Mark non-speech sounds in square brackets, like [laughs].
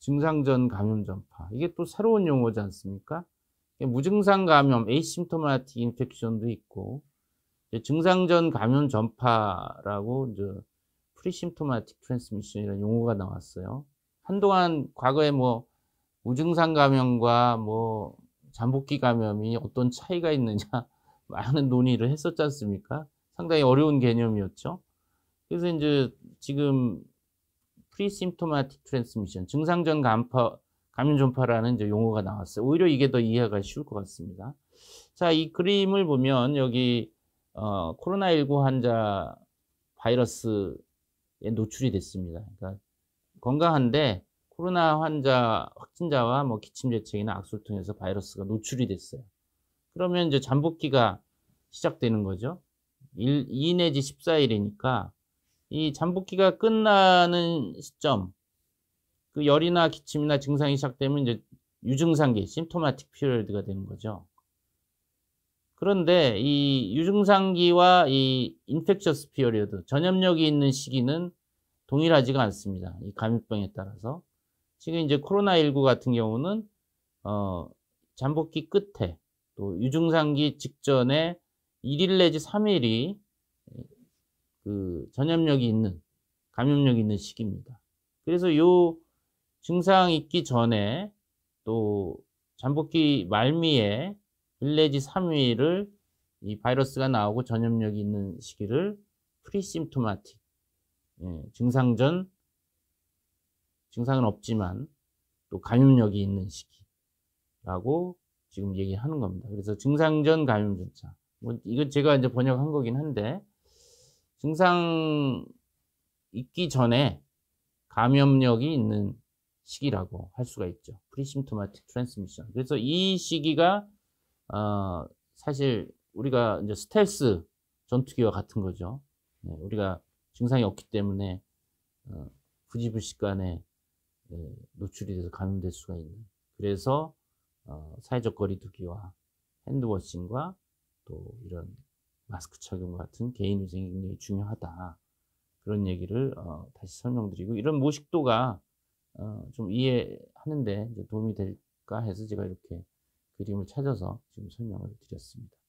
증상전 감염 전파. 이게 또 새로운 용어지 않습니까? 무증상 감염, 에이심토마틱 인펙션도 있고, 증상전 감염 전파라고 이제 프리심토마틱 트랜스미션이라는 용어가 나왔어요. 한동안 과거에 뭐 무증상 감염과 뭐 잠복기 감염이 어떤 차이가 있느냐 [laughs] 많은 논의를 했었지 않습니까? 상당히 어려운 개념이었죠. 그래서 이제 지금 프리심토마틱 트랜스미션, 증상 전 간파, 감염 전파라는 이제 용어가 나왔어요. 오히려 이게 더 이해가 쉬울 것 같습니다. 자, 이 그림을 보면 여기 어, 코로나19 환자 바이러스에 노출이 됐습니다. 그러니까 건강한데 코로나 환자 확진자와 뭐 기침 재채기나 악수를 통해서 바이러스가 노출이 됐어요. 그러면 이제 잠복기가 시작되는 거죠. 1, 2 내지 14일이니까 이 잠복기가 끝나는 시점, 그 열이나 기침이나 증상이 시작되면 이제 유증상기, 심토마틱 피리드가 되는 거죠. 그런데 이 유증상기와 이 인펙셔스 피리어드, 전염력이 있는 시기는 동일하지가 않습니다. 이 감염병에 따라서. 지금 이제 코로나19 같은 경우는 어, 잠복기 끝에 또 유증상기 직전에 1일 내지 3일이 그 전염력이 있는 감염력이 있는 시기입니다. 그래서 요 증상 있기 전에 또 잠복기 말미에 1 내지 3위를이 바이러스가 나오고 전염력이 있는 시기를 프리심토마틱 예, 증상 전 증상은 없지만 또 감염력이 있는 시기라고 지금 얘기하는 겁니다. 그래서 증상 전 감염 증차. 뭐이거 제가 이제 번역한 거긴 한데 증상 있기 전에 감염력이 있는 시기라고 할 수가 있죠. 프리심토마틱 트랜스미션. 그래서 이 시기가 어, 사실 우리가 이제 스텔스 전투기와 같은 거죠. 네, 우리가 증상이 없기 때문에 어, 부지불식간에 네, 예, 노출이 돼서 감염될 수가 있는. 그래서 어, 사회적 거리두기와 핸드워싱과 또 이런 마스크 착용 같은 개인 위생이 굉장히 중요하다. 그런 얘기를 어, 다시 설명드리고 이런 모식도가 어, 좀 이해하는데 도움이 될까 해서 제가 이렇게 그림을 찾아서 지금 설명을 드렸습니다.